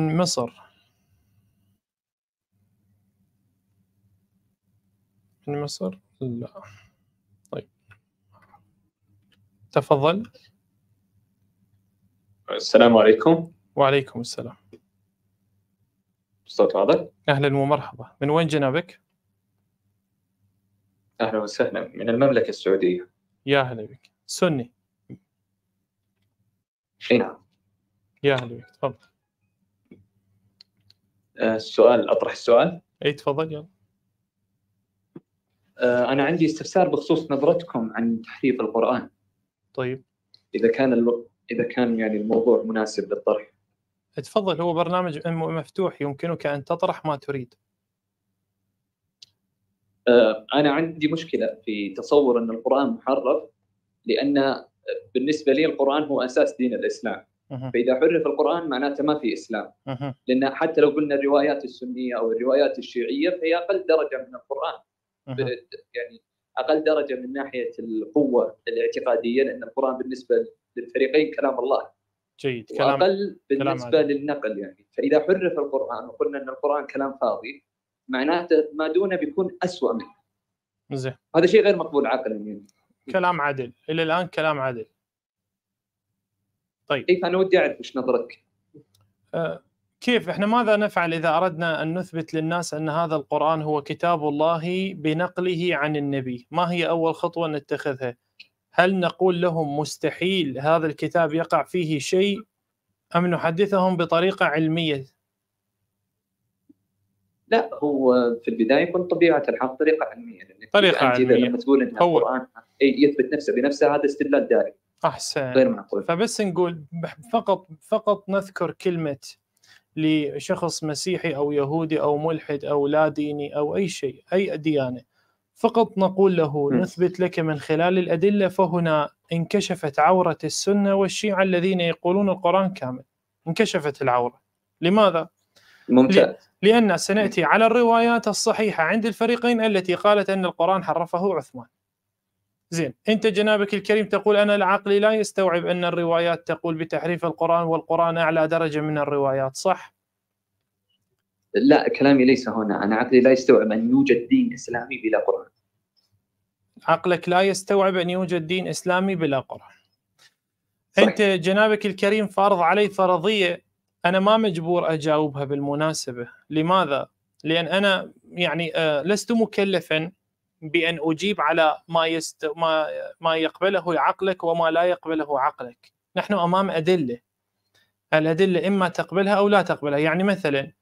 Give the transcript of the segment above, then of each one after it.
مصر من مصر لا طيب تفضل السلام عليكم وعليكم السلام استاذ واضح؟ اهلا ومرحبا من وين جنابك؟ اهلا وسهلا من المملكه السعوديه يا اهلا بك سني اي نعم يا اهلا بك تفضل آه، السؤال اطرح السؤال اي تفضل يلا آه، انا عندي استفسار بخصوص نظرتكم عن تحريف القران طيب اذا كان ال... اذا كان يعني الموضوع مناسب للطرح تفضل هو برنامج مفتوح يمكنك ان تطرح ما تريد آه، انا عندي مشكله في تصور ان القران محرف لان بالنسبه لي القران هو اساس دين الاسلام فاذا حرف القران معناته ما في اسلام لان حتى لو قلنا الروايات السنيه او الروايات الشيعيه فهي اقل درجه من القران يعني اقل درجه من ناحيه القوه الاعتقاديه لان القران بالنسبه للفريقين كلام الله جيد كلام واقل بالنسبه كلام للنقل يعني فاذا حرف القران وقلنا ان القران كلام فاضي معناته ما دونه بيكون اسوء منه زين هذا شيء غير مقبول عقلا يعني كلام عدل الى الان كلام عدل طيب كيف انا ودي اعرف ايش نظرتك أه كيف احنا ماذا نفعل اذا اردنا ان نثبت للناس ان هذا القران هو كتاب الله بنقله عن النبي ما هي اول خطوه نتخذها هل نقول لهم مستحيل هذا الكتاب يقع فيه شيء ام نحدثهم بطريقه علميه لا هو في البدايه يكون طبيعه الحال طريقه علميه طريقه علميه لما تقول ان القران يثبت نفسه بنفسه هذا استدلال دارج احسن غير معقول فبس نقول فقط فقط نذكر كلمه لشخص مسيحي او يهودي او ملحد او لا ديني او اي شيء اي ديانه فقط نقول له نثبت لك من خلال الادله فهنا انكشفت عوره السنه والشيعه الذين يقولون القران كامل انكشفت العوره لماذا؟ ممتاز لان سناتي على الروايات الصحيحه عند الفريقين التي قالت ان القران حرفه عثمان زين انت جنابك الكريم تقول انا العقل لا يستوعب ان الروايات تقول بتحريف القران والقران اعلى درجه من الروايات صح؟ لا كلامي ليس هنا انا عقلي لا يستوعب ان يوجد دين اسلامي بلا قران عقلك لا يستوعب ان يوجد دين اسلامي بلا قران صحيح. انت جنابك الكريم فارض علي فرضيه انا ما مجبور اجاوبها بالمناسبه لماذا لان انا يعني آه، لست مكلفا بان اجيب على ما يست ما ما يقبله عقلك وما لا يقبله عقلك نحن امام ادله الادله اما تقبلها او لا تقبلها يعني مثلا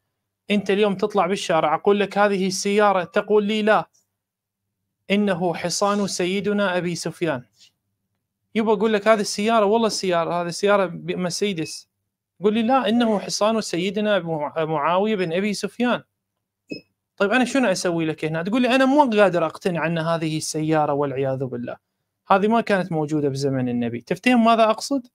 انت اليوم تطلع بالشارع اقول لك هذه السياره تقول لي لا انه حصان سيدنا ابي سفيان يبقى اقول لك هذه السياره والله السياره هذه السياره مرسيدس قول لي لا انه حصان سيدنا معاويه بن ابي سفيان طيب انا شنو اسوي لك هنا؟ تقول لي انا مو قادر اقتنع ان هذه السياره والعياذ بالله. هذه ما كانت موجوده بزمن النبي، تفتهم ماذا اقصد؟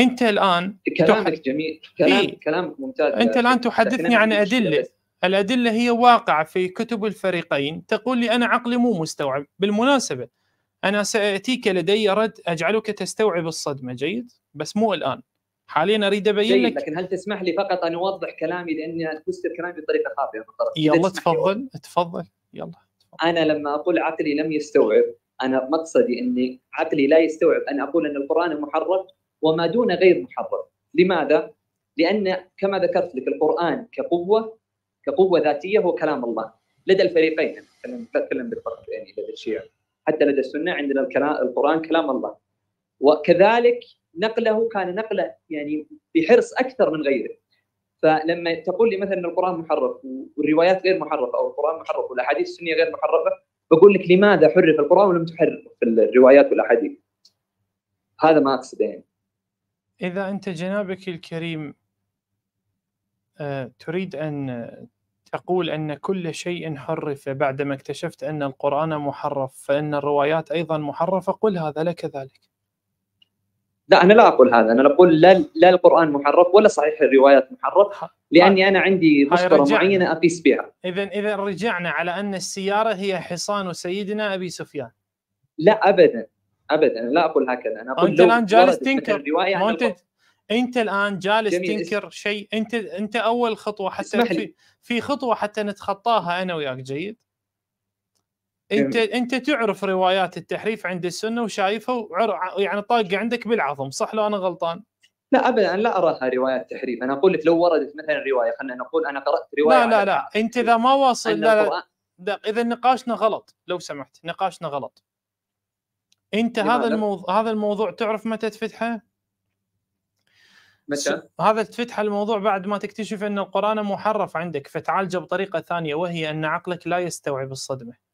انت الان كلامك تح... جميل كلام إيه؟ كلامك ممتاز انت الان تحدثني عن ادله بس. الادله هي واقعه في كتب الفريقين تقول لي انا عقلي مو مستوعب بالمناسبه انا ساتيك لدي رد اجعلك تستوعب الصدمه جيد بس مو الان حاليا اريد ابين لك لكن هل تسمح لي فقط ان اوضح كلامي لاني فزت كلامي بطريقه خاطئه يلا تفضل تفضل يلا تفضل. انا لما اقول عقلي لم يستوعب انا مقصدي اني عقلي لا يستوعب ان اقول ان القران محرف وما دون غير محرف لماذا؟ لان كما ذكرت لك القران كقوه كقوه ذاتيه هو كلام الله لدى الفريقين نتكلم يعني بالفرق يعني لدى الشيعه حتى لدى السنه عندنا الكلام القران كلام الله وكذلك نقله كان نقله يعني بحرص اكثر من غيره فلما تقول لي مثلا ان القران محرف والروايات غير محرفه او القران محرف والاحاديث السنيه غير محرفه بقول لك لماذا حرف القران ولم تحرف الروايات والاحاديث هذا ما اقصده يعني اذا انت جنابك الكريم آه، تريد ان تقول ان كل شيء حرف بعدما اكتشفت ان القران محرف فان الروايات ايضا محرفه قل هذا لك ذلك لا انا لا اقول هذا انا اقول لا لا القران محرف ولا صحيح الروايات محرف لاني انا عندي مشكله معينه اقيس بها اذا اذا رجعنا على ان السياره هي حصان سيدنا ابي سفيان لا ابدا ابدا لا اقول هكذا انا اقول انت الان جالس تنكر انت انت الان جالس تنكر شيء انت انت اول خطوه حتى في, في خطوه حتى نتخطاها انا وياك جيد إيه. انت انت تعرف روايات التحريف عند السنه وشايفها وعر... يعني طاقه عندك بالعظم صح لو انا غلطان؟ لا ابدا لا اراها روايات تحريف انا اقول لك لو وردت مثلا روايه خلينا نقول انا قرات روايه لا لا لا انت اذا ما واصل لا, لا اذا نقاشنا غلط لو سمحت نقاشنا غلط انت هذا الموضوع هذا الموضوع تعرف متى تفتحه؟ متى؟ هذا تفتح الموضوع بعد ما تكتشف ان القران محرف عندك فتعالجه بطريقه ثانيه وهي ان عقلك لا يستوعب الصدمه.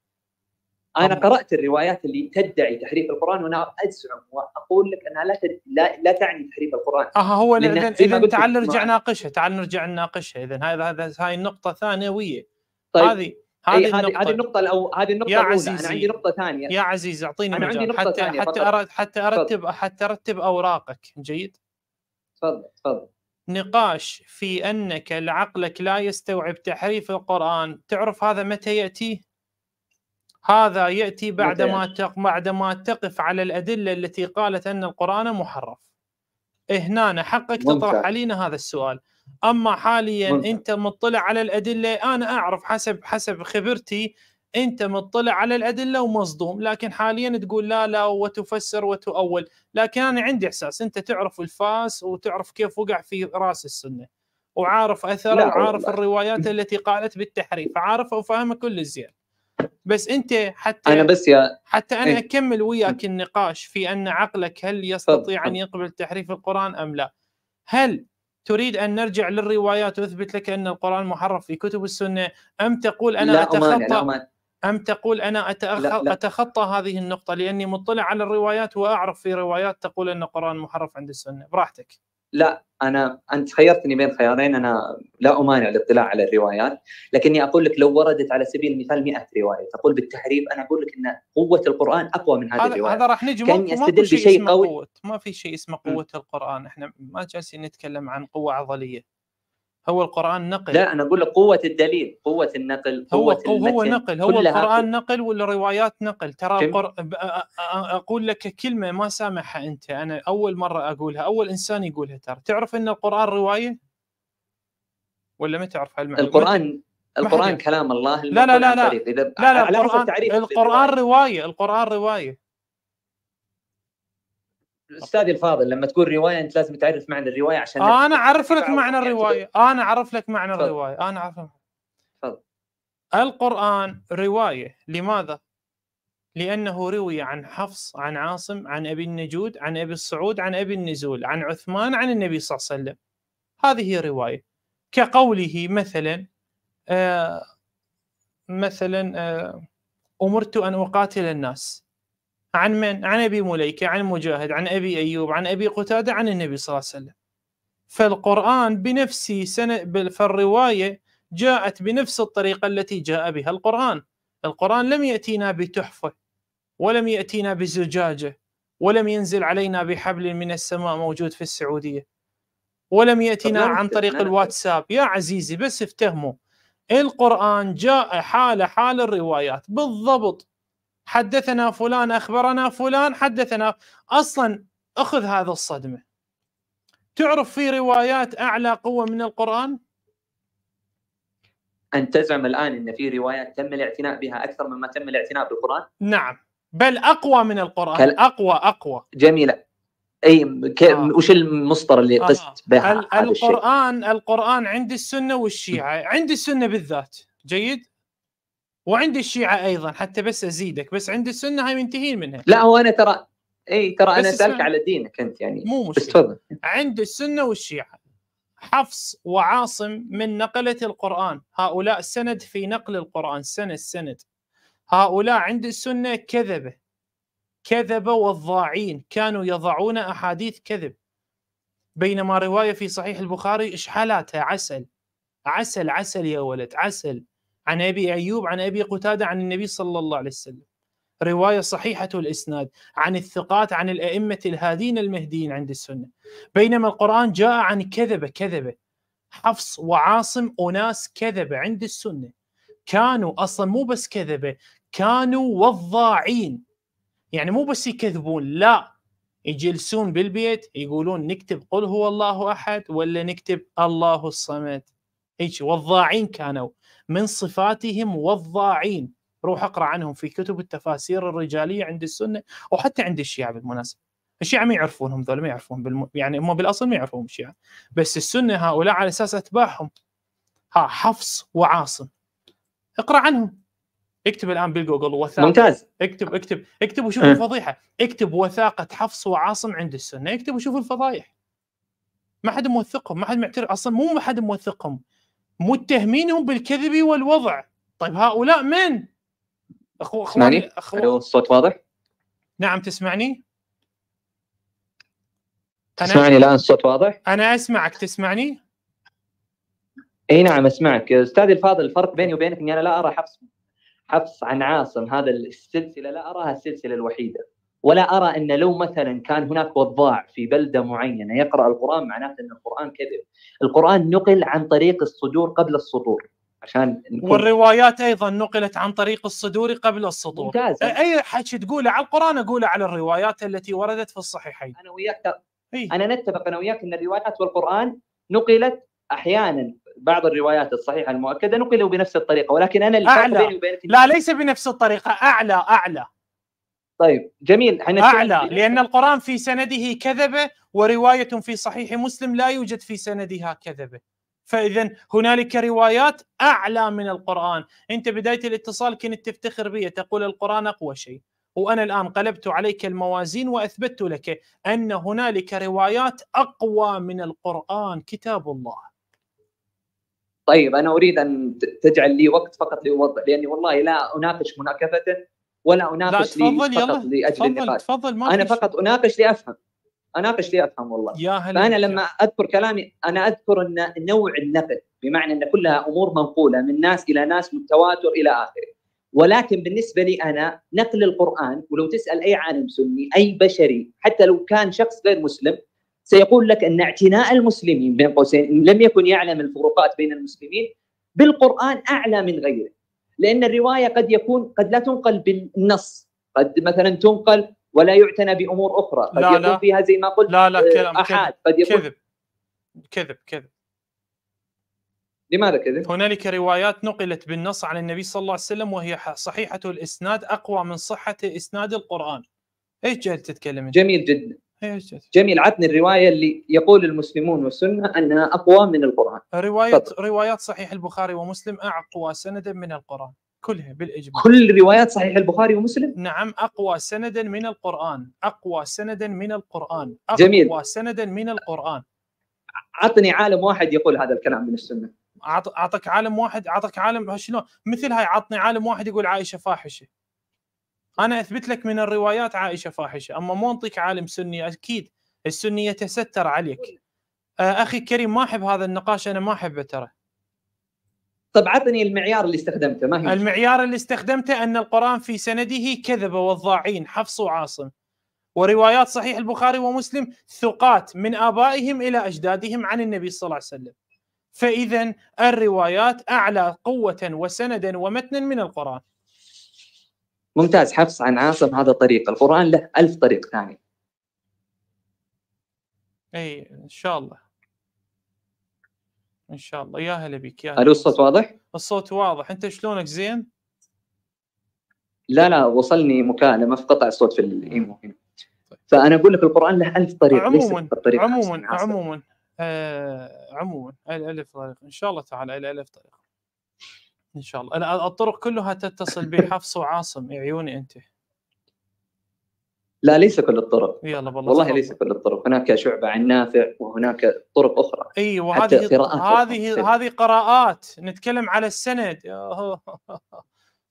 انا قرات الروايات اللي تدعي تحريف القران وانا ازعم واقول لك انها لا تد... لا, لا تعني تحريف القران اها هو اذا اذا تعال نرجع ناقشها تعال نرجع نناقشها اذا هذا هذا هاي النقطه ثانويه طيب هذه هذه النقطة هذه النقطة الأو... هذه النقطة يا الأولى عزيزي. أنا عندي نقطة ثانية يا عزيز أعطيني أنا مجال. عندي نقطة حتى ثانية حتى أرد حتى أرتب فضل. حتى أرتب أوراقك جيد؟ تفضل تفضل نقاش في أنك لعقلك لا يستوعب تحريف القرآن تعرف هذا متى يأتي؟ هذا ياتي بعد ما بعد ما تقف على الادله التي قالت ان القران محرف إيه، هنا حقك تطرح علينا هذا السؤال اما حاليا ممتع. انت مطلع على الادله انا اعرف حسب حسب خبرتي انت مطلع على الادله ومصدوم لكن حاليا تقول لا لا وتفسر وتؤول لكن انا عندي احساس انت تعرف الفاس وتعرف كيف وقع في راس السنه وعارف اثره وعارف لا. الروايات التي قالت بالتحريف عارف وفاهم كل الزين بس انت حتى انا بس يا حتى انا إيه. اكمل وياك النقاش في ان عقلك هل يستطيع ان يقبل تحريف القران ام لا؟ هل تريد ان نرجع للروايات واثبت لك ان القران محرف في كتب السنه ام تقول انا لا اتخطى لا أمان. ام تقول انا لا لا. اتخطى هذه النقطه لاني مطلع على الروايات واعرف في روايات تقول ان القران محرف عند السنه براحتك لا انا انت خيرتني بين خيارين انا لا امانع الاطلاع على الروايات لكني اقول لك لو وردت على سبيل المثال 100 روايه تقول بالتحريف انا اقول لك ان قوه القران اقوى من هذه الروايه هذا راح نجي كان يستدل بشيء قوي ما في شيء اسمه قوه القران احنا ما جالسين نتكلم عن قوه عضليه هو القران نقل لا انا اقول لك قوه الدليل قوه النقل قوه هو هو نقل هو القران نقل والروايات نقل ترى قر... اقول لك كلمه ما سامحها انت انا اول مره اقولها اول انسان يقولها ترى تعرف ان القران روايه ولا ما تعرف هالمعلومه القران القرآن, كلام الله لا لا لا لا لا, لا القرآن, القرآن رواية القرآن رواية الاستاذ الفاضل لما تقول روايه انت لازم تعرف معنى الروايه عشان انا يعني اعرف لك معنى الروايه انا اعرف لك معنى الروايه انا اعرف تفضل القران روايه لماذا لأنه روي عن حفص عن عاصم عن أبي النجود عن أبي الصعود عن أبي النزول عن عثمان عن النبي صلى الله عليه وسلم هذه رواية كقوله مثلا آه مثلا آه أمرت أن أقاتل الناس عن من؟ عن ابي مليكه، عن مجاهد، عن ابي ايوب، عن ابي قتاده، عن النبي صلى الله عليه وسلم. فالقران بنفسه سنة فالروايه جاءت بنفس الطريقه التي جاء بها القران. القران لم ياتينا بتحفه ولم ياتينا بزجاجه ولم ينزل علينا بحبل من السماء موجود في السعوديه. ولم ياتينا نعم، عن طريق نعم. الواتساب، يا عزيزي بس افتهموا القران جاء حاله حال الروايات بالضبط حدثنا فلان اخبرنا فلان حدثنا اصلا اخذ هذا الصدمه تعرف في روايات اعلى قوه من القران ان تزعم الان ان في روايات تم الاعتناء بها اكثر مما تم الاعتناء بالقران نعم بل اقوى من القران هل... اقوى اقوى جميله اي ك... آه. وش المصدر اللي آه. قست بها القران الشيء. القران عند السنه والشيعه عند السنه بالذات جيد وعند الشيعه ايضا حتى بس ازيدك بس عند السنه هاي منتهين منها لا هو انا ترى اي ترى انا سالك على دينك انت يعني مو مشكله تفضل عند السنه والشيعه حفص وعاصم من نقلة القرآن هؤلاء سند في نقل القرآن سنة السند هؤلاء عند السنة كذبة كذب والضاعين كانوا يضعون أحاديث كذب بينما رواية في صحيح البخاري إشحالاتها عسل عسل عسل يا ولد عسل عن ابي ايوب عن ابي قتاده عن النبي صلى الله عليه وسلم روايه صحيحه الاسناد عن الثقات عن الائمه الهادين المهديين عند السنه بينما القران جاء عن كذبه كذبه حفص وعاصم اناس كذبه عند السنه كانوا اصلا مو بس كذبه كانوا وضاعين يعني مو بس يكذبون لا يجلسون بالبيت يقولون نكتب قل هو الله احد ولا نكتب الله الصمد اي شيء وضاعين كانوا من صفاتهم وضاعين روح اقرا عنهم في كتب التفاسير الرجاليه عند السنه وحتى عند الشيعه بالمناسبه الشيعه ما يعرفونهم ذول ما يعرفون بالم... يعني هم بالاصل ما يعرفون الشيعه بس السنه هؤلاء على اساس اتباعهم ها حفص وعاصم اقرا عنهم اكتب الان بالجوجل وثائق ممتاز اكتب اكتب اكتب وشوف أه. الفضيحه اكتب وثاقه حفص وعاصم عند السنه اكتب وشوف الفضايح ما حد موثقهم ما حد معترف اصلا مو ما حد موثقهم متهمينهم بالكذب والوضع طيب هؤلاء من؟ اخو اخواني اخو الصوت واضح؟ نعم تسمعني؟ تسمعني الان الصوت واضح؟ انا اسمعك تسمعني؟ اي نعم اسمعك استاذي الفاضل الفرق بيني وبينك اني انا لا ارى حبس حبس عن عاصم هذا السلسله لا اراها السلسله الوحيده ولا ارى ان لو مثلا كان هناك وضاع في بلده معينه يقرا القران معناته ان القران كذب، القران نقل عن طريق الصدور قبل السطور عشان نكون... والروايات ايضا نقلت عن طريق الصدور قبل السطور ممتاز اي حكي تقوله على القران اقوله على الروايات التي وردت في الصحيحين انا وياك إيه. انا نتفق انا وياك ان الروايات والقران نقلت احيانا بعض الروايات الصحيحه المؤكده نقلوا بنفس الطريقه ولكن انا اعلى بيني وبينك لا ليس بنفس الطريقه اعلى اعلى طيب جميل اعلى لان القران في سنده كذبه وروايه في صحيح مسلم لا يوجد في سندها كذبه فاذا هنالك روايات اعلى من القران انت بدايه الاتصال كنت تفتخر بي تقول القران اقوى شيء وانا الان قلبت عليك الموازين واثبتت لك ان هنالك روايات اقوى من القران كتاب الله طيب انا اريد ان تجعل لي وقت فقط لاوضح لاني والله لا اناقش مناكفه ولا اناقش لا تفضل يلا لاجل تفضل النقاش تفضل ما انا فقط اناقش لافهم اناقش لافهم والله يا هل فانا لما اذكر كلامي انا اذكر ان نوع النقد بمعنى ان كلها امور منقوله من ناس الى ناس من تواتر الى اخره ولكن بالنسبه لي انا نقل القران ولو تسال اي عالم سني اي بشري حتى لو كان شخص غير مسلم سيقول لك ان اعتناء المسلمين بين قوسين لم يكن يعلم الفروقات بين المسلمين بالقران اعلى من غيره لان الروايه قد يكون قد لا تنقل بالنص قد مثلا تنقل ولا يعتنى بامور اخرى قد لا يكون لا فيها زي ما قلت لا لا آه، كلام كذب. قد يكون كذب كذب كذب لماذا كذب؟ هنالك روايات نقلت بالنص عن النبي صلى الله عليه وسلم وهي صحيحه الاسناد اقوى من صحه اسناد القران. ايش جهل تتكلم انت؟ جميل جدا إيه، جميل عطني الروايه اللي يقول المسلمون والسنه انها اقوى من القران روايه فضل. روايات صحيح البخاري ومسلم اقوى سندا من القران كلها بالاجماع كل روايات صحيح البخاري ومسلم نعم اقوى سندا من القران اقوى سندا من القران اقوى جميل. سندا من القران عطني عالم واحد يقول هذا الكلام من السنه اعطك عالم واحد اعطك عالم شلون مثل هاي عطني عالم واحد يقول عائشه فاحشه انا اثبت لك من الروايات عائشه فاحشه اما مو انطيك عالم سني اكيد السني يتستر عليك آه، اخي كريم ما احب هذا النقاش انا ما احبه ترى طب عطني المعيار اللي استخدمته ما هي المعيار اللي استخدمته ان القران في سنده كذب والضاعين حفص وعاصم وروايات صحيح البخاري ومسلم ثقات من ابائهم الى اجدادهم عن النبي صلى الله عليه وسلم فاذا الروايات اعلى قوه وسندا ومتنا من القران ممتاز حفص عن عاصم هذا طريق القرآن له ألف طريق ثاني أي إن شاء الله إن شاء الله يا هلا بك يا هلا الصوت واضح؟ الصوت واضح أنت شلونك زين؟ لا لا وصلني مكالمة فقطع الصوت في الإيمو فأنا أقول لك القرآن له ألف طريق عموما عموما عموما آه، عموما ألف طريق إن شاء الله تعالى إلى ألف طريق ان شاء الله أنا الطرق كلها تتصل بحفص وعاصم عيوني انت لا ليس كل الطرق يلا والله, صحيح. ليس كل الطرق هناك شعبه عن نافع وهناك طرق اخرى اي أيوة، وهذه قراءات هذه هذه قراءات نتكلم على السند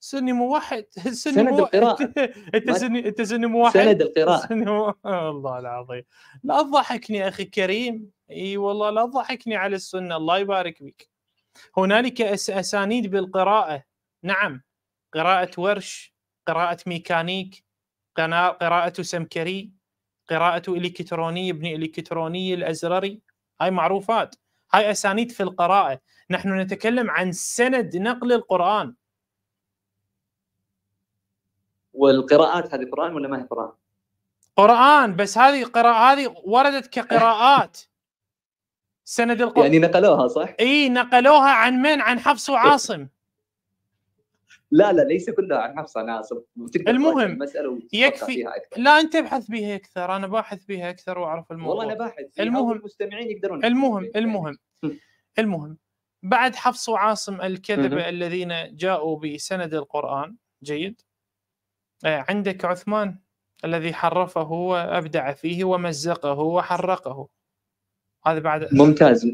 سني موحد سني سند مو... القراءة انت سني انت سني موحد سند القراءة سني مو... الله العظيم لا تضحكني اخي كريم اي والله لا تضحكني على السنه الله يبارك فيك هنالك اسانيد بالقراءه نعم قراءه ورش قراءه ميكانيك قراءه سمكري قراءه الكتروني ابن الكتروني الازرري هاي معروفات هاي اسانيد في القراءه نحن نتكلم عن سند نقل القران والقراءات هذه قران ولا ما هي قران؟ قران بس هذه قراءة هذه وردت كقراءات سند القدس يعني نقلوها صح؟ اي نقلوها عن من؟ عن حفص وعاصم لا لا ليس كلها عن حفص عن عاصم المهم يكفي لا انت ابحث بها اكثر انا باحث بها اكثر واعرف الموضوع والله انا باحث المهم المستمعين يقدرون المهم المهم المهم بعد حفص وعاصم الكذبه الذين جاءوا بسند القران جيد آه، عندك عثمان الذي حرفه وابدع فيه ومزقه وحرقه هذا بعد ممتاز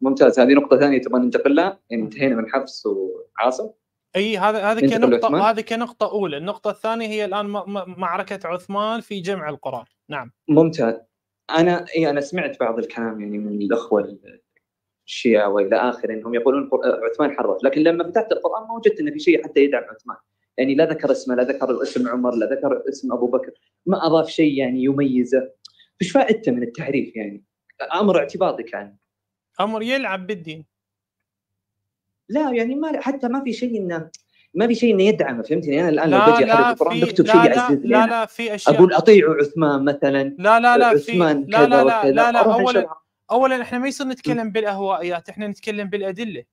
ممتاز هذه نقطه ثانيه تبغى ننتقل لها انتهينا من حفص وعاصم اي هذا هذه كنقطه هذه كنقطه اولى النقطه الثانيه هي الان معركه عثمان في جمع القران نعم ممتاز انا اي انا سمعت بعض الكلام يعني من الاخوه الشيعه والى اخره انهم يقولون عثمان حرف لكن لما فتحت القران ما وجدت ان في شيء حتى يدعم عثمان يعني لا ذكر اسمه لا ذكر اسم عمر لا ذكر اسم ابو بكر ما اضاف شيء يعني يميزه فش فائدته من التعريف يعني امر اعتباطي كان امر يلعب بالدين لا يعني ما حتى ما في شيء انه ما في شيء انه يدعمه فهمتني انا الان لو بجي احرق القران بكتب شيء لا لا لا, يعني لا في اشياء اقول اطيعوا عثمان مثلا لا لا لا عثمان في لا لا لا لا, لا اولا اولا احنا ما يصير نتكلم بالاهوائيات احنا نتكلم بالادله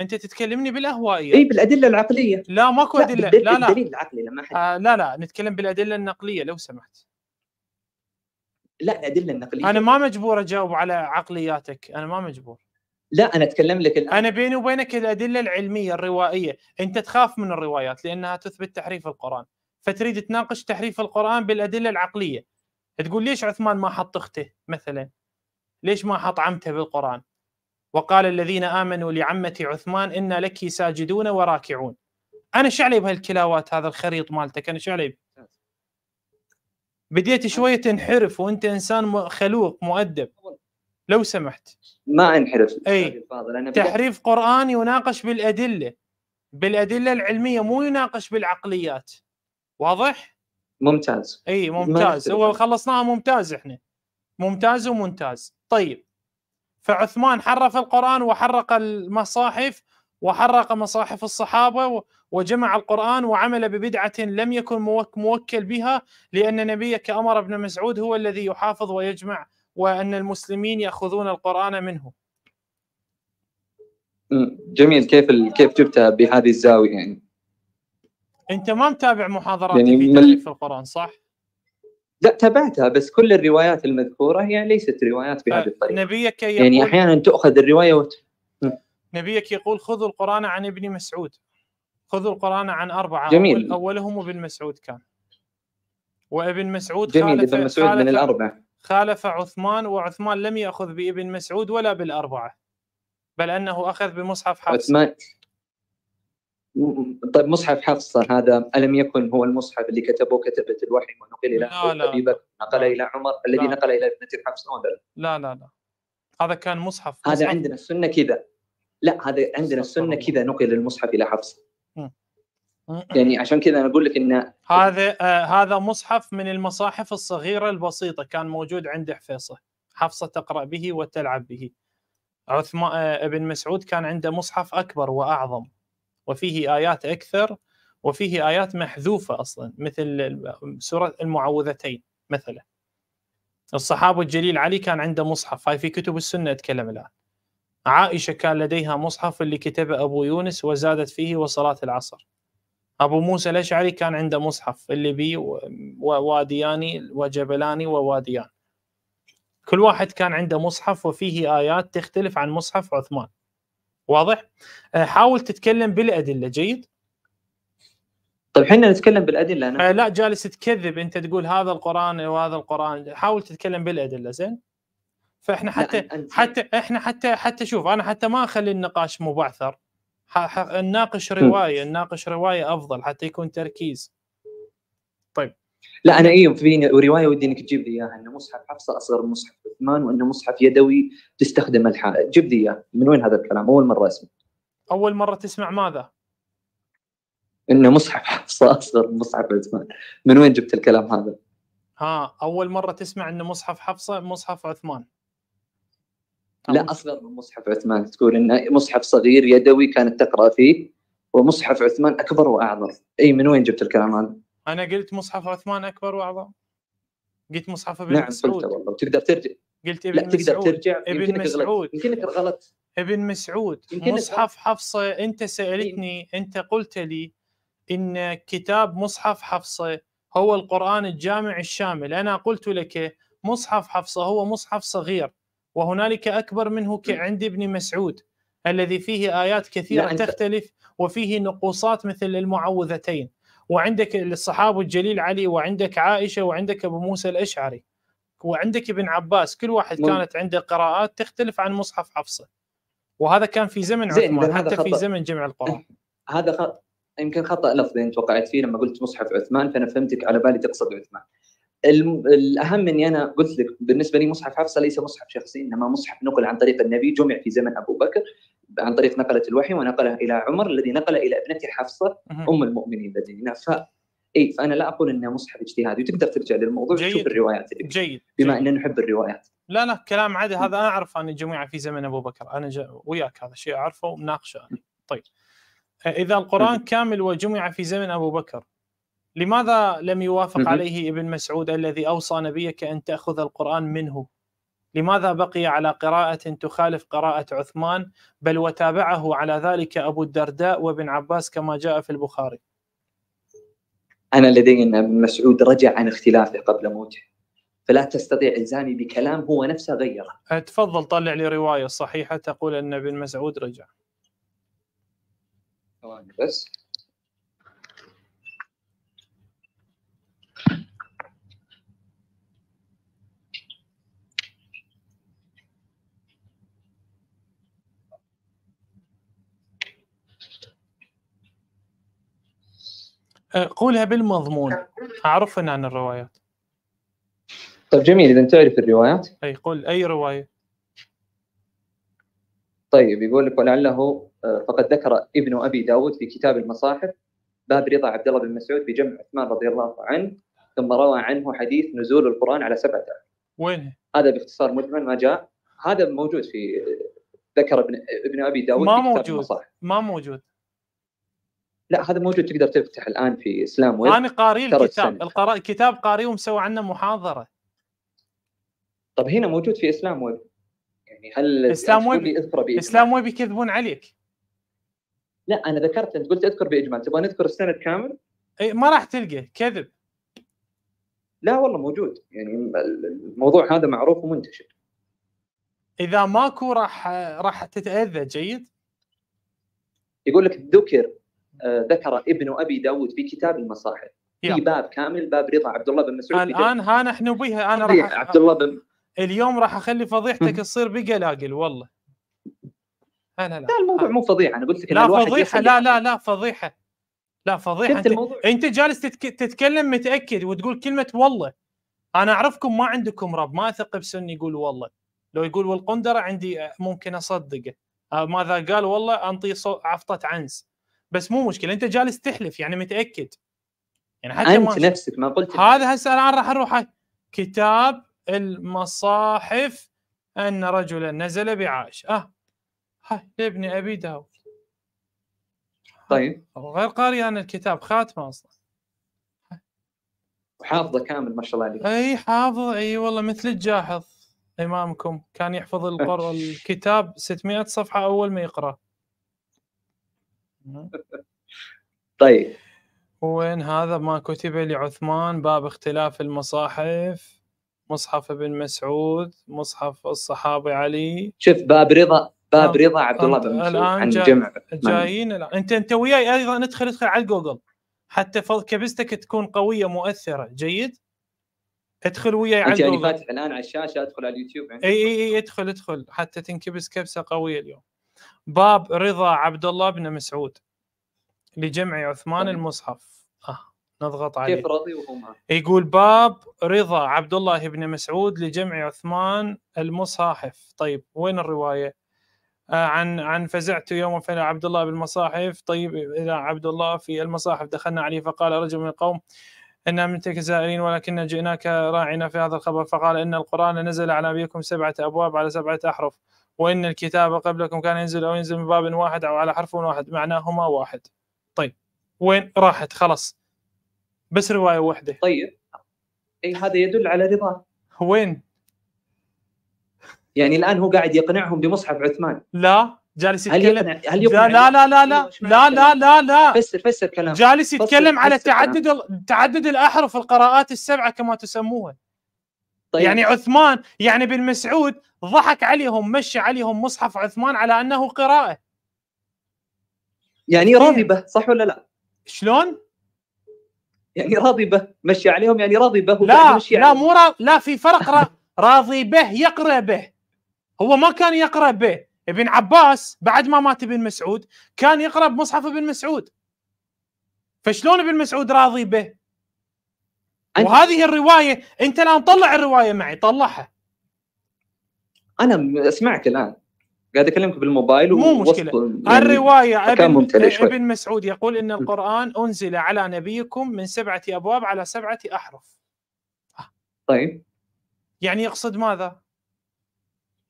انت تتكلمني بالاهوائيات اي بالادله العقليه لا ماكو ادله لا لا العقلي لما آه لا لا نتكلم بالادله النقليه لو سمحت لا الادله يعني النقليه انا ما مجبور اجاوب على عقلياتك انا ما مجبور لا انا اتكلم لك الآن. انا بيني وبينك الادله العلميه الروائيه انت تخاف من الروايات لانها تثبت تحريف القران فتريد تناقش تحريف القران بالادله العقليه تقول ليش عثمان ما حط اخته مثلا ليش ما حط عمته بالقران وقال الذين امنوا لعمتي عثمان ان لك ساجدون وراكعون انا شعلي علي بهالكلاوات هذا الخريط مالتك انا شعلي علي بديت شويه تنحرف وانت انسان خلوق مؤدب لو سمحت ما انحرف اي تحريف قران يناقش بالادله بالادله العلميه مو يناقش بالعقليات واضح ممتاز اي ممتاز هو خلصناها ممتاز احنا ممتاز وممتاز طيب فعثمان حرف القران وحرق المصاحف وحرق مصاحف الصحابه وجمع القران وعمل ببدعه لم يكن موكل بها لان نبيك امر ابن مسعود هو الذي يحافظ ويجمع وان المسلمين ياخذون القران منه. جميل كيف ال... كيف جبتها بهذه الزاويه يعني؟ انت ما متابع محاضرات يعني في في القران صح؟ لا تابعتها بس كل الروايات المذكوره هي ليست روايات بهذه الطريقه نبيك يعني يقول يعني احيانا تؤخذ الروايه وت... نبيك يقول خذوا القرآن عن ابن مسعود خذوا القرآن عن أربعة جميل. أول أولهم ابن مسعود كان وابن مسعود جميل خالف ابن مسعود خالف من الأربعة خالف عثمان وعثمان لم يأخذ بابن مسعود ولا بالأربعة بل أنه أخذ بمصحف حفص عثمان طيب مصحف حفص هذا الم يكن هو المصحف اللي كتبه كتبه الوحي ونقل الى ابي بكر نقل الى عمر الذي نقل الى ابنه حفص لا لا لا هذا كان مصحف, مصحف. هذا عندنا السنه كذا لا هذا عندنا السنه كذا نقل المصحف الى حفص يعني عشان كذا انا اقول لك ان هذا آه هذا مصحف من المصاحف الصغيره البسيطه كان موجود عند حفيصه حفصه تقرا به وتلعب به عثمان آه، ابن مسعود كان عنده مصحف اكبر واعظم وفيه ايات اكثر وفيه ايات محذوفه اصلا مثل سوره المعوذتين مثلا الصحابه الجليل علي كان عنده مصحف هاي في كتب السنه اتكلم الان عائشة كان لديها مصحف اللي كتبه أبو يونس وزادت فيه وصلاة العصر أبو موسى الأشعري كان عنده مصحف اللي بي ووادياني وجبلاني وواديان كل واحد كان عنده مصحف وفيه آيات تختلف عن مصحف عثمان واضح؟ أه، حاول تتكلم بالأدلة جيد؟ طيب احنا نتكلم بالادله أنا. أه، لا جالس تكذب انت تقول هذا القران وهذا القران حاول تتكلم بالادله زين فاحنا حتى حتى احنا حتى حتى شوف انا حتى ما اخلي النقاش مبعثر نناقش روايه نناقش روايه افضل حتى يكون تركيز طيب لا انا ايوه فيني روايه ودي انك تجيب لي اياها انه مصحف حفصه اصغر من مصحف عثمان وانه مصحف يدوي تستخدم الحاء جيب لي اياه من وين هذا الكلام اول مره اسمع اول مره تسمع ماذا؟ انه مصحف حفصه اصغر من مصحف عثمان من وين جبت الكلام هذا؟ ها اول مره تسمع انه مصحف حفصه مصحف عثمان لا اصغر من مصحف عثمان تقول انه مصحف صغير يدوي كانت تقرا فيه ومصحف عثمان اكبر واعظم اي من وين جبت الكلام هذا؟ انا قلت مصحف عثمان اكبر واعظم قلت مصحف ابن نعم مسعود نعم والله تقدر ترجع قلت ابن لا تقدر ترجع ابن مسعود يمكنك غلط ابن مسعود مصحف حفصه انت سالتني انت قلت لي ان كتاب مصحف حفصه هو القران الجامع الشامل انا قلت لك مصحف حفصه هو مصحف صغير وهنالك أكبر منه عند ابن مسعود الذي فيه آيات كثيرة يعني تختلف وفيه نقوصات مثل المعوذتين وعندك الصحابة الجليل علي وعندك عائشة وعندك أبو موسى الأشعري وعندك ابن عباس كل واحد مم. كانت عنده قراءات تختلف عن مصحف حفصة وهذا كان في زمن عثمان حتى خطأ. في زمن جمع القرآن إيه، هذا خطأ يمكن خطأ لفظي أنت وقعت فيه لما قلت مصحف عثمان فأنا فهمتك على بالي تقصد عثمان الاهم اني انا قلت لك بالنسبه لي مصحف حفصه ليس مصحف شخصي انما مصحف نقل عن طريق النبي جمع في زمن ابو بكر عن طريق نقله الوحي ونقله الى عمر الذي نقل الى ابنته حفصه ام المؤمنين لدينا ف اي فانا لا اقول انه مصحف اجتهادي وتقدر ترجع للموضوع جيد. تشوف الروايات اللي جيد بما اننا نحب الروايات لا لا كلام عادي هذا انا اعرف ان الجماعه في زمن ابو بكر انا جا... وياك هذا شيء اعرفه وناقشه طيب اذا القران كامل وجمع في زمن ابو بكر لماذا لم يوافق عليه ابن مسعود الذي أوصى نبيك أن تأخذ القرآن منه لماذا بقي على قراءة تخالف قراءة عثمان بل وتابعه على ذلك أبو الدرداء وابن عباس كما جاء في البخاري أنا لدي أن ابن مسعود رجع عن اختلافه قبل موته فلا تستطيع إلزامي بكلام هو نفسه غيره تفضل طلع لي رواية صحيحة تقول أن ابن مسعود رجع بس آه، قولها بالمضمون اعرفنا نعم. عن الروايات طيب جميل اذا تعرف الروايات اي قول اي روايه طيب يقول لك ولعله آه، فقد ذكر ابن ابي داود في كتاب المصاحف باب رضا عبد الله بن مسعود بجمع عثمان رضي الله عنه ثم روى عنه حديث نزول القران على سبعه وين هذا باختصار مجمل ما جاء هذا موجود في آه، ذكر ابن ابن ابي داود ما موجود المصاحف. ما موجود لا هذا موجود تقدر تفتح الان في اسلام ويب انا قاري الكتاب القرا... الكتاب قاري ومسوي عنه محاضره طب هنا موجود في اسلام ويب يعني هل اسلام ويب اسلام ويب يكذبون عليك لا انا ذكرت انت قلت اذكر باجمال تبغى نذكر السند كامل؟ اي ما راح تلقى كذب لا والله موجود يعني الموضوع هذا معروف ومنتشر اذا ماكو راح راح تتاذى جيد يقول لك ذكر آه، ذكر ابن ابي داود في كتاب المصاحف في باب كامل باب رضا عبد الله بن مسعود الان ها نحن بها انا راح عبد الله بن اليوم راح اخلي فضيحتك تصير بقلاقل والله لا لا لا, لا الموضوع مو فضيحه انا قلت لك لا فضيحه لا يعني. لا لا فضيحه لا فضيحه انت, الموضوع. انت جالس تتك... تتكلم متاكد وتقول كلمه والله انا اعرفكم ما عندكم رب ما اثق بسن يقول والله لو يقول والقندره عندي آه، ممكن اصدقه آه، ماذا قال والله انطي صو... عفطه عنز بس مو مشكله انت جالس تحلف يعني متاكد يعني حتى انت ما نفسك ما قلت هذا هسه الان راح اروح كتاب المصاحف ان رجلا نزل بعائشه اه هاي لابن ابي داود طيب هو غير قاري انا الكتاب خاتمه اصلا وحافظه كامل ما شاء الله عليك اي حافظ اي والله مثل الجاحظ امامكم كان يحفظ القران الكتاب 600 صفحه اول ما يقرأ طيب وين هذا ما كتب لعثمان باب اختلاف المصاحف مصحف ابن مسعود مصحف الصحابي علي شوف باب رضا باب رضا عبد الله بن مسعود عن جمع جايين الان انت انت وياي ايضا ادخل ادخل على جوجل حتى كبستك تكون قويه مؤثره جيد ادخل وياي على يعني جوجل فاتح الان على الشاشه ادخل على اليوتيوب اي اي اي ادخل ادخل حتى تنكبس كبسه قويه اليوم باب رضا عبد الله بن مسعود لجمع عثمان طيب. المصحف آه نضغط عليه كيف رضي يقول باب رضا عبد الله بن مسعود لجمع عثمان المصاحف طيب وين الروايه آه عن عن فزعت يوم فعل عبد الله بالمصاحف طيب الى عبد الله في المصاحف دخلنا عليه فقال رجل من القوم إنا من تلك زائرين ولكن جئناك راعنا في هذا الخبر فقال إن القرآن نزل على أبيكم سبعة أبواب على سبعة أحرف وإن الكتاب قبلكم كان ينزل أو ينزل من باب واحد أو على حرف واحد معناهما واحد طيب وين راحت خلاص بس رواية واحدة طيب أي هذا يدل على رضاه وين يعني الآن هو قاعد يقنعهم بمصحف عثمان لا جالس يتكلم هل يقنع هل يقنع لا لا لا لا لا لا لا لا فسر فسر كلام جالس يتكلم على تعدد تعدد الاحرف القراءات السبعه كما تسموها طيب. يعني عثمان يعني بن مسعود ضحك عليهم مشى عليهم مصحف عثمان على انه قراءه يعني إيه. راضبه صح ولا لا شلون يعني راضبه مشي عليهم يعني راضبه لا مشي لا مو را... لا في فرق را... راضي به يقرا به هو ما كان يقرا به ابن عباس بعد ما مات ابن مسعود كان يقرا بمصحف ابن مسعود فشلون ابن مسعود راضي به أنت... وهذه الروايه انت الان طلع الروايه معي طلعها انا اسمعك الان قاعد اكلمك بالموبايل مو مشكله يعني الروايه ابن, ابن مسعود يقول ان القران انزل على نبيكم من سبعه ابواب على سبعه احرف آه. طيب يعني يقصد ماذا؟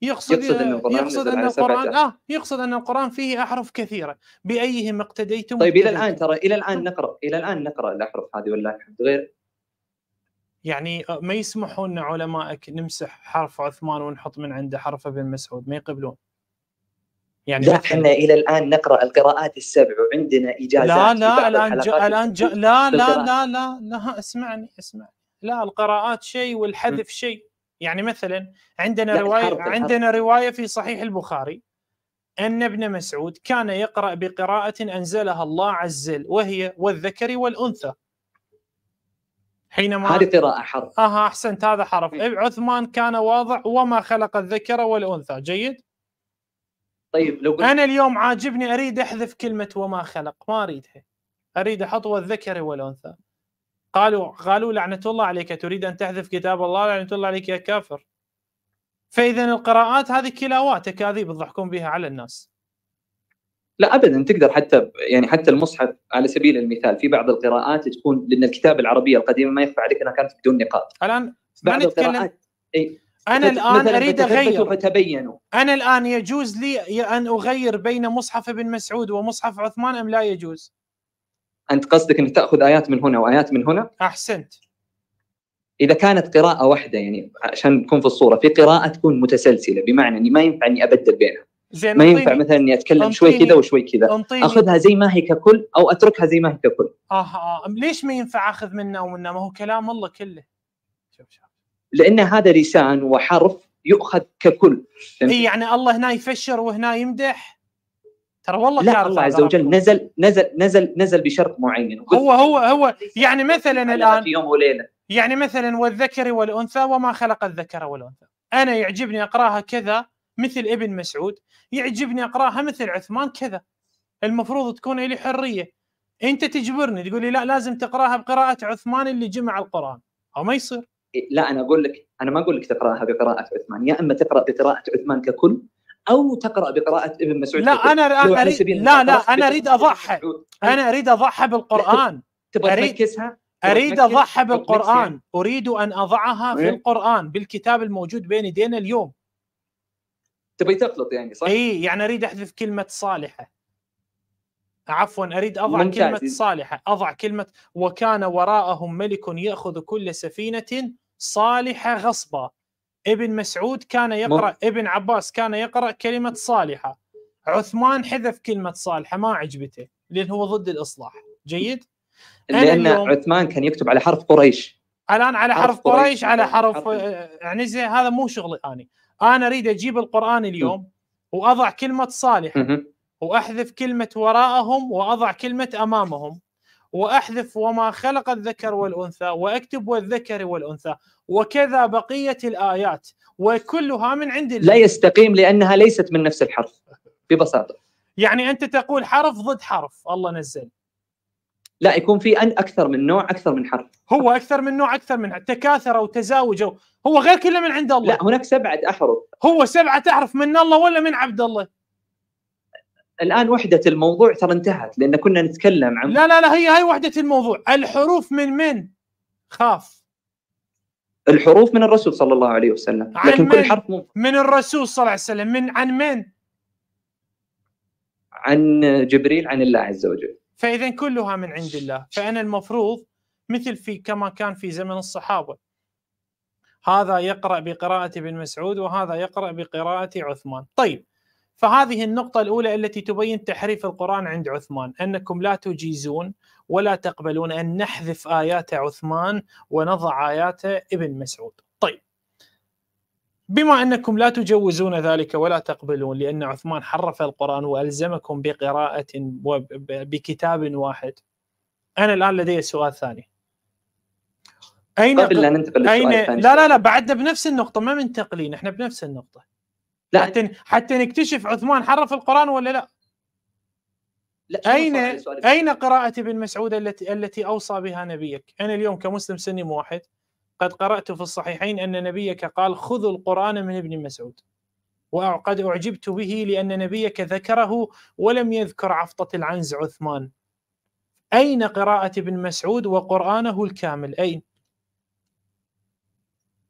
يقصد يقصد ان القران, يقصد أن القرآن آه يقصد ان القران فيه احرف كثيره بايهم اقتديتم طيب الى الان ترى الى الان آه. نقرا الى الان نقرا الاحرف هذه ولا غير يعني آه، ما يسمحوا لنا علمائك نمسح حرف عثمان ونحط من عنده حرف ابن مسعود ما يقبلون يعني لا احنا الى الان نقرا القراءات السبع وعندنا اجازات لا لا الان جا الان جا لا, لا لا لا لا اسمعني اسمعني لا القراءات شيء والحذف شيء يعني مثلا عندنا روايه عندنا روايه في صحيح البخاري ان ابن مسعود كان يقرا بقراءه انزلها الله عز وجل وهي والذكر والانثى حينما هذه قراءة حرف اها احسنت هذا حرف إيه. عثمان كان واضع وما خلق الذكر والانثى جيد؟ طيب لو قلت انا اليوم عاجبني اريد احذف كلمة وما خلق ما اريدها اريد احط والذكر والانثى قالوا قالوا لعنة الله عليك تريد ان تحذف كتاب الله لعنة الله عليك يا كافر فاذا القراءات هذه كلاوات تكاذيب تضحكون بها على الناس لا ابدا تقدر حتى يعني حتى المصحف على سبيل المثال في بعض القراءات تكون لأن الكتاب العربيه القديمه ما يخفى عليك انها كانت بدون نقاط الان بعض القراءات اي انا الان اريد اغير فتبينوا انا الان يجوز لي ان اغير بين مصحف ابن مسعود ومصحف عثمان ام لا يجوز؟ انت قصدك انك تاخذ ايات من هنا وايات من هنا؟ احسنت اذا كانت قراءه واحده يعني عشان نكون في الصوره في قراءه تكون متسلسله بمعنى اني ما ينفع اني ابدل بينها زين ما ينفع مثلا اني اتكلم شوي كذا وشوي كذا اخذها زي ما هي ككل او اتركها زي ما هي ككل اها آه. ليش ما ينفع اخذ منه ومنه ما هو كلام الله كله شوف شوف لان هذا لسان وحرف يؤخذ ككل اي يعني الله هنا يفشر وهنا يمدح ترى والله لا الله عز وجل نزل نزل نزل نزل بشرط معين هو هو هو يعني مثلا الان في يوم وليله يعني مثلا والذكر والانثى وما خلق الذكر والانثى انا يعجبني اقراها كذا مثل ابن مسعود يعجبني اقراها مثل عثمان كذا المفروض تكون لي حريه انت تجبرني تقول لي لا لازم تقراها بقراءه عثمان اللي جمع القران او ما يصير لا انا اقول لك انا ما اقول لك تقراها بقراءه عثمان يا اما تقرا بقراءه عثمان ككل او تقرا بقراءه ابن مسعود لا ككل. انا أريد لا لا, لا, لا انا اريد اضحى انا اريد اضحى بالقران تبغى تركزها اريد اضحى بالقران يعني. اريد ان اضعها في إيه. القران بالكتاب الموجود بين يدينا اليوم تبي تخلط يعني صح؟ اي يعني اريد احذف كلمه صالحه عفوا اريد اضع كلمه صالحه اضع كلمه وكان وراءهم ملك ياخذ كل سفينه صالحه غصبا ابن مسعود كان يقرا مم. ابن عباس كان يقرا كلمه صالحه عثمان حذف كلمه صالحه ما عجبته لان هو ضد الاصلاح جيد لان اليوم... عثمان كان يكتب على حرف قريش الان على حرف, حرف قريش, قريش على حرف, حرف. يعني زي هذا مو شغلي اني انا اريد اجيب القران اليوم واضع كلمه صالح واحذف كلمه وراءهم واضع كلمه امامهم واحذف وما خلق الذكر والانثى واكتب والذكر والانثى وكذا بقيه الايات وكلها من عند لا يستقيم لانها ليست من نفس الحرف ببساطه يعني انت تقول حرف ضد حرف الله نزل لا يكون في أن اكثر من نوع اكثر من حرف هو اكثر من نوع اكثر من تكاثروا وتزاوجوا هو غير كله من عند الله لا هناك سبعه احرف هو سبعه احرف من الله ولا من عبد الله الان وحده الموضوع ترى انتهت لان كنا نتكلم عن لا لا لا هي هاي وحده الموضوع الحروف من من خاف الحروف من الرسول صلى الله عليه وسلم لكن كل حرف مو... من الرسول صلى الله عليه وسلم من عن من عن جبريل عن الله عز وجل فاذا كلها من عند الله فانا المفروض مثل في كما كان في زمن الصحابه هذا يقرا بقراءه ابن مسعود وهذا يقرا بقراءه عثمان طيب فهذه النقطة الأولى التي تبين تحريف القرآن عند عثمان أنكم لا تجيزون ولا تقبلون أن نحذف آيات عثمان ونضع آيات ابن مسعود بما انكم لا تجوزون ذلك ولا تقبلون لان عثمان حرف القران والزمكم بقراءه وبكتاب واحد انا الان لدي سؤال ثاني اين قبل لا ننتقل اين لا لا لا بعدنا بنفس النقطه ما منتقلين احنا بنفس النقطه لا حتى حتى نكتشف عثمان حرف القران ولا لا لا اين اين قراءه ابن مسعود التي التي اوصى بها نبيك؟ انا اليوم كمسلم سني موحد قد قرأت في الصحيحين أن نبيك قال خذوا القرآن من ابن مسعود وقد أعجبت به لأن نبيك ذكره ولم يذكر عفطة العنز عثمان أين قراءة ابن مسعود وقرآنه الكامل أين؟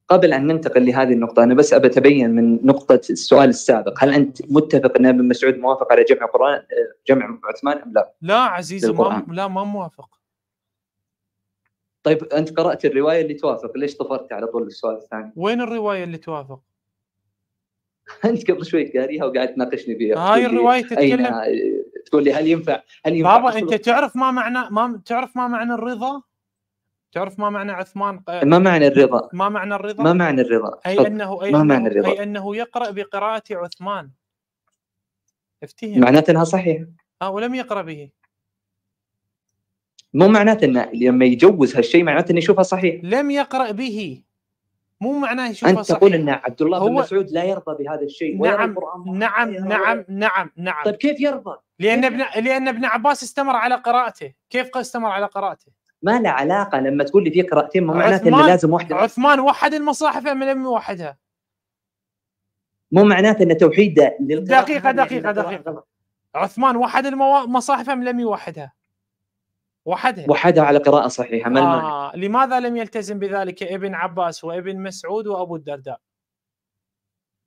قبل أن ننتقل لهذه النقطة أنا بس أبى أتبين من نقطة السؤال السابق هل أنت متفق أن ابن مسعود موافق على جمع قرآن جمع عثمان أم لا؟ لا عزيزي ما لا ما موافق طيب انت قرات الروايه اللي توافق ليش طفرت على طول السؤال الثاني وين الروايه اللي توافق انت قبل شوي قاريها وقاعد تناقشني فيها هاي الروايه تتكلم تقول لي هل ينفع هل ينفع بابا انت تعرف ما معنى ما تعرف ما معنى الرضا؟ تعرف ما معنى عثمان ما معنى الرضا؟ ما معنى الرضا؟ ما معنى الرضا؟ اي انه اي ما معنى الرضا؟ اي انه يقرا بقراءه عثمان افتهم معناته انها صحيحه اه ولم يقرا به مو معناته انه لما يجوز هالشيء معناته انه يشوفها صحيح لم يقرا به مو معناه يشوفها انت صحيح انت تقول ان عبد الله هو... بن مسعود لا يرضى بهذا الشيء ولا نعم القران نعم نعم نعم نعم طيب كيف يرضى؟ لان ابن لان ابن عباس استمر على قراءته، كيف استمر على قراءته؟ ما له علاقه لما تقول لي في قراءتين ما معناته انه لازم واحده عثمان وحد المصاحف ام لم يوحدها؟ مو معناته ان توحيده للقراءه دقيقه دقيقه دقيقه عثمان وحد المصاحف ام لم يوحدها؟ وحدها وحدها على قراءة صحيحة ما آه. لماذا لم يلتزم بذلك ابن عباس وابن مسعود وأبو الدرداء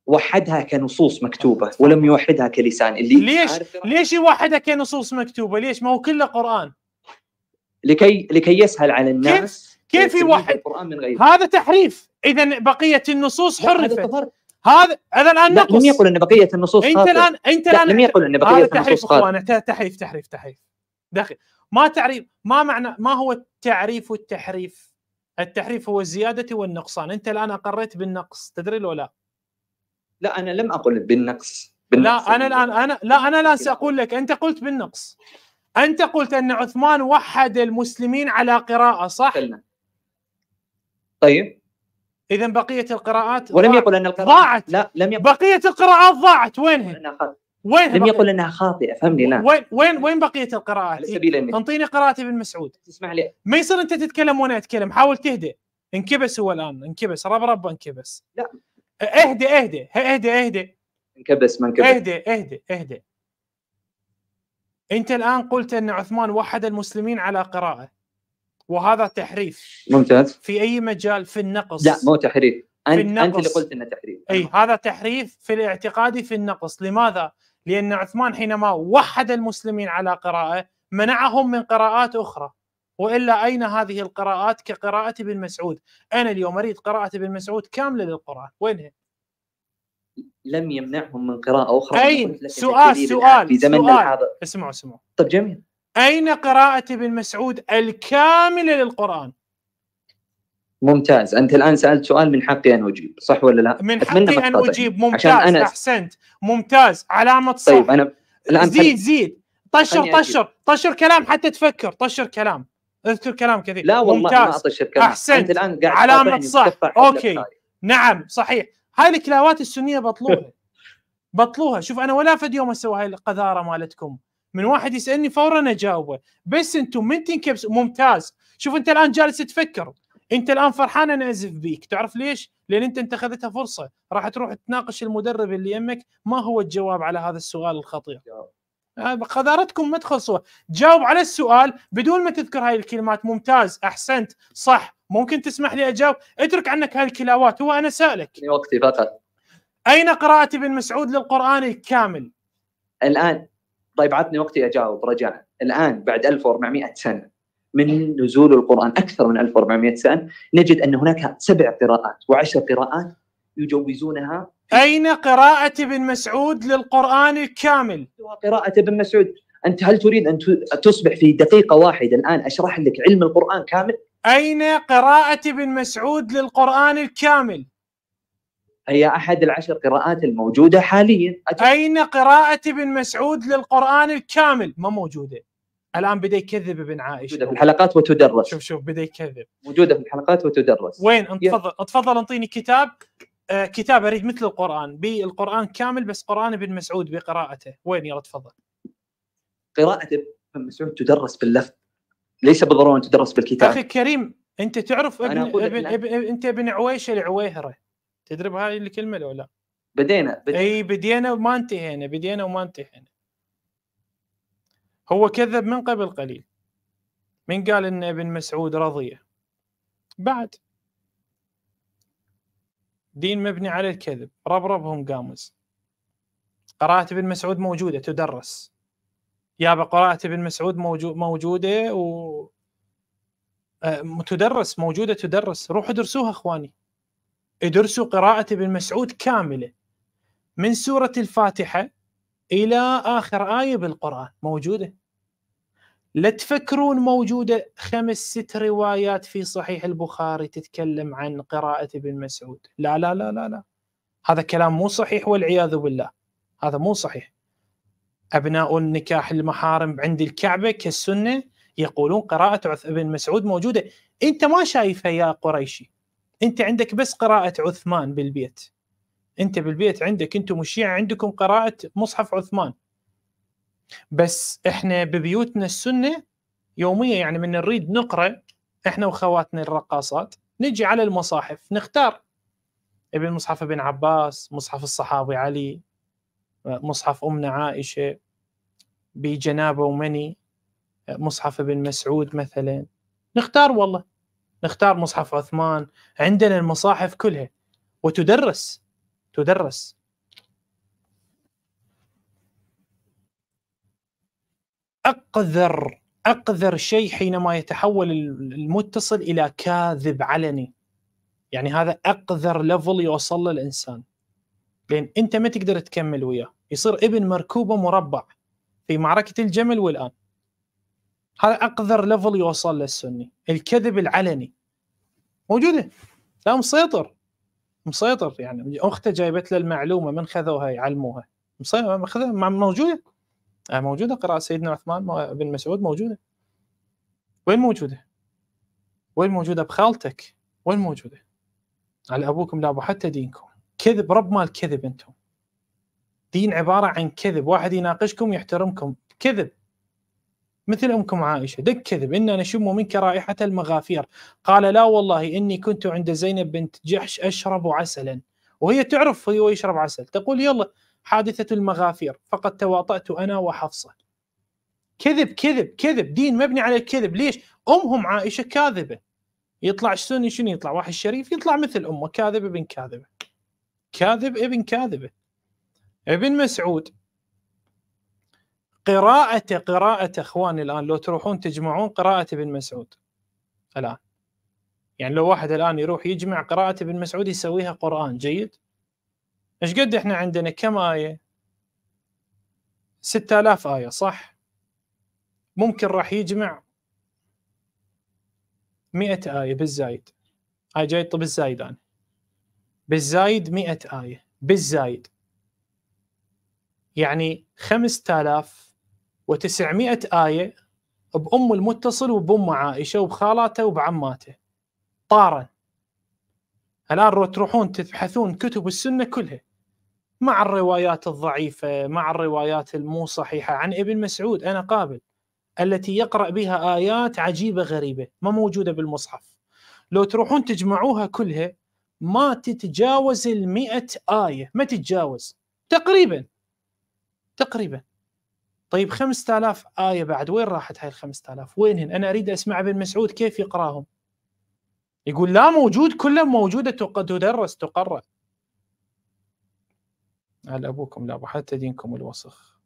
وحدها كنصوص مكتوبة ولم يوحدها كلسان اللي ليش ليش يوحدها كنصوص مكتوبة ليش ما هو كله قرآن لكي لكي يسهل على الناس كيف, كيف يوحد القرآن من غيره هذا تحريف إذا بقية النصوص حرفت هذا هذا الان نقص لم يقل ان بقيه النصوص انت الان انت الان لم يقل ان بقيه النصوص تحريف اخوان تحريف تحريف تحريف دخل ما تعريف ما معنى ما هو التعريف والتحريف؟ التحريف هو الزياده والنقصان، انت الان اقريت بالنقص تدري لو لا؟ لا انا لم اقل بالنقص, بالنقص لا انا الان انا لا انا الان ساقول لك انت قلت بالنقص انت قلت ان عثمان وحد المسلمين على قراءه صح؟ سلنا. طيب اذا بقيه القراءات ولم يقل ان القراءات ضاعت لا لم يقل بقيه القراءات ضاعت وينها؟ وين لم يقل انها خاطئه فهمني لا وين وين وين بقيه القراءات؟ على سبيل تنطيني قراءه ابن مسعود تسمع لي ما يصير انت تتكلم وانا اتكلم حاول تهدئ انكبس هو الان انكبس رب رب انكبس لا اهدئ اهدئ اهدئ اهدئ انكبس ما انكبس اهدئ اهدئ اهدئ انت الان قلت ان عثمان وحد المسلمين على قراءه وهذا تحريف ممتاز في اي مجال في النقص لا مو تحريف أنت, انت اللي قلت انه تحريف اي هذا تحريف في الاعتقادي في النقص لماذا لأن عثمان حينما وحد المسلمين على قراءة منعهم من قراءات أخرى وإلا أين هذه القراءات كقراءة ابن مسعود أنا اليوم أريد قراءة ابن مسعود كاملة للقرآن وينها لم يمنعهم من قراءة أخرى أين سؤال سؤال في زمننا سؤال. اسمعوا اسمعوا طب جميل أين قراءة ابن مسعود الكاملة للقرآن ممتاز انت الان سالت سؤال من حقي ان اجيب صح ولا لا من حقي ان اجيب ممتاز عشان أنا... احسنت ممتاز علامه صح طيب انا الان زيد زيد طشر طشر طشر كلام حتى تفكر طشر كلام اذكر كلام كثير لا والله ممتاز. ما اطشر كلام احسنت انت الان قاعد علامه صح اوكي نعم صحيح هاي الكلاوات السنيه بطلوها بطلوها شوف انا ولا فد يوم اسوي هاي القذاره مالتكم من واحد يسالني فورا اجاوبه بس انتم من تنكبس ممتاز شوف انت الان جالس تفكر انت الان فرحان انا ازف بيك تعرف ليش لان انت انتخذتها فرصه راح تروح تناقش المدرب اللي يمك ما هو الجواب على هذا السؤال الخطير آه، قذارتكم ما تخلصوا جاوب على السؤال بدون ما تذكر هاي الكلمات ممتاز احسنت صح ممكن تسمح لي اجاوب اترك عنك هاي الكلاوات هو انا سالك وقتي فقط اين قراءه ابن مسعود للقران الكامل الان طيب عطني وقتي اجاوب رجاء الان بعد 1400 سنه من نزول القرآن أكثر من 1400 سنة نجد أن هناك سبع قراءات وعشر قراءات يجوزونها أين قراءة ابن مسعود للقرآن الكامل؟ قراءة ابن مسعود أنت هل تريد أن تصبح في دقيقة واحدة الآن أشرح لك علم القرآن كامل؟ أين قراءة ابن مسعود للقرآن الكامل؟ هي أحد العشر قراءات الموجودة حاليا أتف... أين قراءة ابن مسعود للقرآن الكامل؟ ما موجودة الان بدا يكذب ابن عائشه موجوده في الحلقات وتدرس شوف شوف بدا يكذب موجوده في الحلقات وتدرس وين تفضل تفضل انطيني كتاب آه كتاب اريد مثل القران بالقران كامل بس قران ابن مسعود بقراءته وين يلا تفضل قراءه ابن مسعود تدرس باللفظ ليس بالضروره ان تدرس بالكتاب اخي كريم انت تعرف ابن ابن, ابن, ابن, انت ابن عويشه العويهره تدري بهذه الكلمه لو لا بدينا, بدينا. اي بدينا وما انتهينا بدينا وما انتهينا هو كذب من قبل قليل من قال ان ابن مسعود رضيه بعد دين مبني على الكذب ربربهم قامز قراءة ابن مسعود موجودة تدرس يابا قراءة ابن مسعود موجودة و آه، تدرس موجودة تدرس روحوا درسوها اخواني ادرسوا قراءة ابن مسعود كاملة من سورة الفاتحة الى اخر ايه بالقران موجوده لا تفكرون موجوده خمس ست روايات في صحيح البخاري تتكلم عن قراءه ابن مسعود لا لا لا لا لا هذا كلام مو صحيح والعياذ بالله هذا مو صحيح ابناء النكاح المحارم عند الكعبه كالسنه يقولون قراءه ابن مسعود موجوده انت ما شايفها يا قريشي انت عندك بس قراءه عثمان بالبيت انت بالبيت عندك انتم الشيعه عندكم قراءه مصحف عثمان بس احنا ببيوتنا السنه يوميا يعني من نريد نقرا احنا وخواتنا الرقاصات نجي على المصاحف نختار ابن مصحف ابن عباس مصحف الصحابي علي مصحف امنا عائشه بجنابه ومني مصحف ابن مسعود مثلا نختار والله نختار مصحف عثمان عندنا المصاحف كلها وتدرس تدرس اقذر اقذر شيء حينما يتحول المتصل الى كاذب علني يعني هذا اقذر ليفل يوصل له الانسان لان انت ما تقدر تكمل وياه يصير ابن مركوبه مربع في معركه الجمل والان هذا اقذر ليفل يوصل له السني الكذب العلني موجوده لا مسيطر مسيطر يعني اخته جايبت له المعلومه من خذوها يعلموها مسيطر موجوده آه، موجوده قراءه سيدنا عثمان بن مسعود موجوده وين موجوده؟ وين موجوده بخالتك؟ وين موجوده؟ على ابوكم ابو حتى دينكم كذب رب مال كذب انتم دين عباره عن كذب واحد يناقشكم يحترمكم كذب مثل أمكم عائشة دك كذب إنا نشم منك رائحة المغافير قال لا والله إني كنت عند زينب بنت جحش أشرب عسلا وهي تعرف هو يشرب عسل تقول يلا حادثة المغافير فقد تواطأت أنا وحفصة كذب كذب كذب دين مبني على الكذب ليش أمهم عائشة كاذبة يطلع سني شنو يطلع واحد شريف يطلع مثل أمه كاذب ابن كاذبة كاذب ابن كاذبة ابن مسعود قراءة قراءة اخواني الان لو تروحون تجمعون قراءة ابن مسعود الان يعني لو واحد الان يروح يجمع قراءة ابن مسعود يسويها قرآن جيد ايش قد احنا عندنا كم آية 6000 آية صح ممكن راح يجمع 100 آية بالزايد هاي جاي طب الزايد أنا بالزايد 100 آية بالزايد يعني 5000 و900 آية بأم المتصل وبأم عائشة وبخالاته وبعماته طارا الآن لو تروحون تبحثون كتب السنة كلها مع الروايات الضعيفة مع الروايات المو صحيحة عن ابن مسعود أنا قابل التي يقرأ بها آيات عجيبة غريبة ما موجودة بالمصحف لو تروحون تجمعوها كلها ما تتجاوز المئة آية ما تتجاوز تقريبا تقريبا طيب 5000 آية بعد وين راحت هاي ال 5000 وينهن أنا أريد أسمع ابن مسعود كيف يقراهم يقول لا موجود كلها موجودة تدرس تقرأ على أبوكم لا حتى دينكم الوسخ